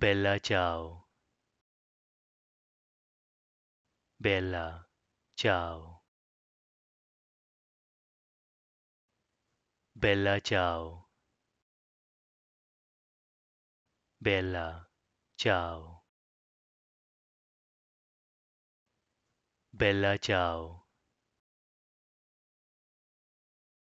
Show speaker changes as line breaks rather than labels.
Bella ciao. Bella ciao. Bella ciao. Bella ciao. Bella ciao.